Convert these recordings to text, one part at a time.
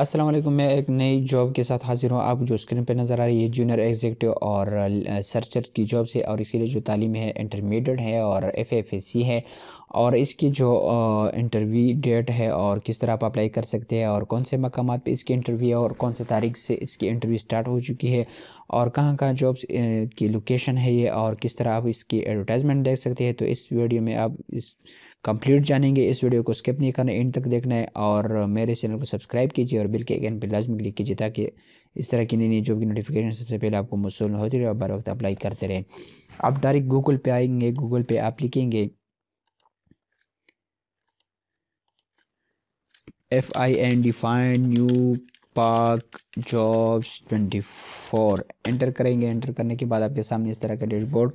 अस्सलाम वालेकुम मैं एक नई जॉब के साथ हाजिर हूँ आप जो स्क्रीन पे नज़र आ रही है जूनियर एग्जीक्यूटिव और सर्चर की जॉब से और इसके लिए जो तालीम है इंटरमीडिएट है और एफ एफ एस सी है और इसकी जो इंटरव्यू डेट है और किस तरह आप अप्लाई कर सकते हैं और कौन से मकाम पे इसकी इंटरव्यू है और कौन से तारीख से इसकी इंटरव्यू स्टार्ट हो चुकी है और कहाँ कहाँ जॉब्स की लोकेशन है ये और किस तरह आप इसकी एडवर्टाइजमेंट देख सकते हैं तो इस वीडियो में आप इस कंप्लीट जानेंगे इस वीडियो को स्किप नहीं करना एंड तक देखना है और मेरे चैनल को सब्सक्राइब कीजिए और बिल के एन पर लाजमी क्लिक कीजिए ताकि इस तरह की नई नई जो भी नोटिफिकेशन सबसे पहले आपको मौसू होती रहे और बार वक्त अप्लाई करते रहें आप डायरेक्ट गूगल पे आएंगे गूगल पे आप लिखेंगे F I N D new park jobs twenty four enter करेंगे एंटर करने के बाद आपके सामने इस तरह का डैशबोर्ड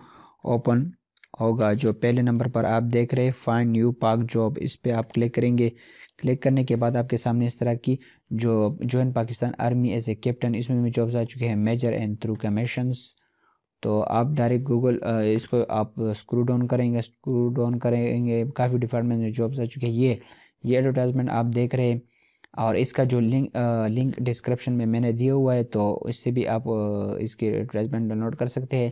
ओपन होगा जो पहले नंबर पर आप देख रहे हैं फाइन न्यू पार्क जॉब इस पर आप क्लिक करेंगे क्लिक करने के बाद आपके सामने इस तरह की जो join Pakistan army as a captain इसमें भी जॉब्स आ चुके हैं मेजर एंड थ्रू कमीशंस तो आप डायरेक्ट गूगल इसको आप स्क्रू डाउन करेंगे स्क्रू डाउन करेंगे काफ़ी डिपार्टमेंट में जॉब्स आ चुके हैं ये ये एडवर्टाइजमेंट आप देख रहे हैं और इसका जो लिंक आ, लिंक डिस्क्रिप्शन में मैंने दिया हुआ है तो इससे भी आप इसकी एडवर्टाइजमेंट डाउनलोड कर सकते हैं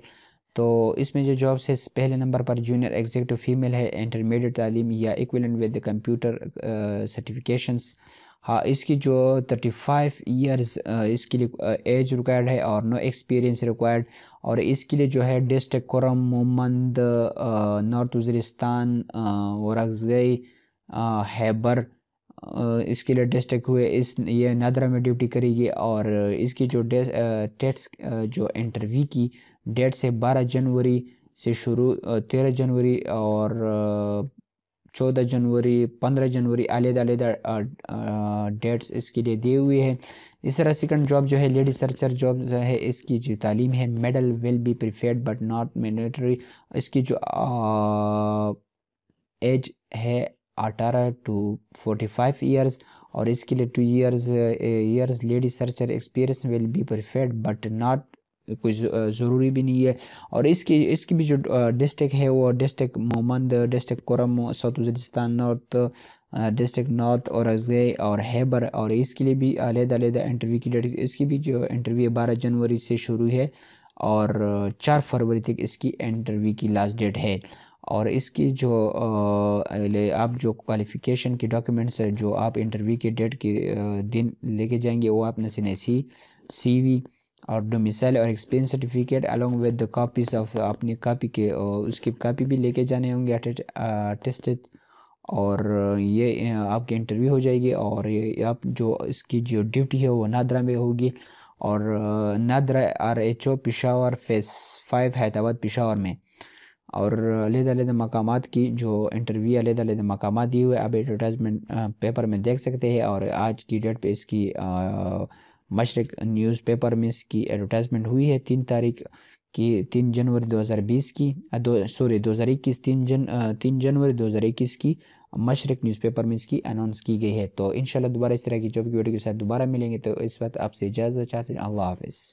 तो इसमें जो जॉब्स है पहले नंबर पर जूनियर एग्जीक्यूटिव फीमेल है इंटरमीडिएट तालीम या इक्वलेंट विद कंप्यूटर सर्टिफिकेशंस हाँ इसकी जो थर्टी फाइव ईयर्स इसके लिए एज uh, रिक्वायर्ड है और नो एक्सपीरियंस रिक्वायर्ड और इसके लिए जो है डिस्ट्रिक्ट कोरम मोहम्मद नॉर्थ वजरिस्तान वरगजई हैबर इसके लिए डिस्ट्रिक्ट हुए इस ये नादरा में ड्यूटी करेगी और इसकी जो टेट्स uh, uh, जो इंटरव्यू की डेट से बारह जनवरी से शुरू तेरह जनवरी और चौदह जनवरी पंद्रह जनवरी अलग डेट्स इसके लिए दिए हुए हैं इस तरह सेकंड जॉब जो है लेडी सर्चर जॉब है इसकी जो तालीम है medal will be preferred but not mandatory इसकी जो एज है अठारह टू फोर्टी फाइव ईयर्स और इसके लिए two years years lady searcher experience will be preferred but not कोई ज़रूरी भी नहीं है और इसकी इसकी भी जो डिस्ट्रिक है वो district Mohmand district Kurram south Waziristan north district north और अजगे और हैबर और इसके लिए भी अलहदा इंटरव्यू की डेट इसकी भी जो इंटरव्यू है बारह जनवरी से शुरू है और चार फरवरी तक इसकी इंटरव्यू की लास्ट डेट है और इसकी जो आप जो क्वालिफ़िकेशन के डॉक्यूमेंट्स जो आप इंटरव्यू के डेट के दिन लेके जाएंगे वो आप नसी नसी सी वी और डोमिसाइल और experience certificate along with the copies of अपनी कापी के और उसकी कापी भी लेके जाने होंगे अटेस्टेड और ये आपकी इंटरव्यू हो जाएगी और ये आप जो इसकी जो ड्यूटी है वो नादरा में होगी और NADRA R H O Peshawar phase five Hyderabad Peshawar में और अलहदा अलहदा मकाम की जो इंटरव्यू अलहदा अलहदा मकाम दिए हुए आप एडवर्टाइजमेंट पेपर में देख सकते हैं और आज की डेट पे इसकी मशरक न्यूज़पेपर में इसकी एडवर्टाइजमेंट हुई है तीन तारीख की तीन जनवरी 2020 की दो सॉरी दो हज़ार इक्कीस तीन जन तीन जनवरी 2021 की मशरक न्यूज़पेपर में इसकी अनाउंस की गई है तो इन दोबारा इस तरह की जॉब की वीडियो के साथ दोबारा मिलेंगे तो इस वक्त आपसे इजाज़त चाहते हैं अल्लाह हाफिज़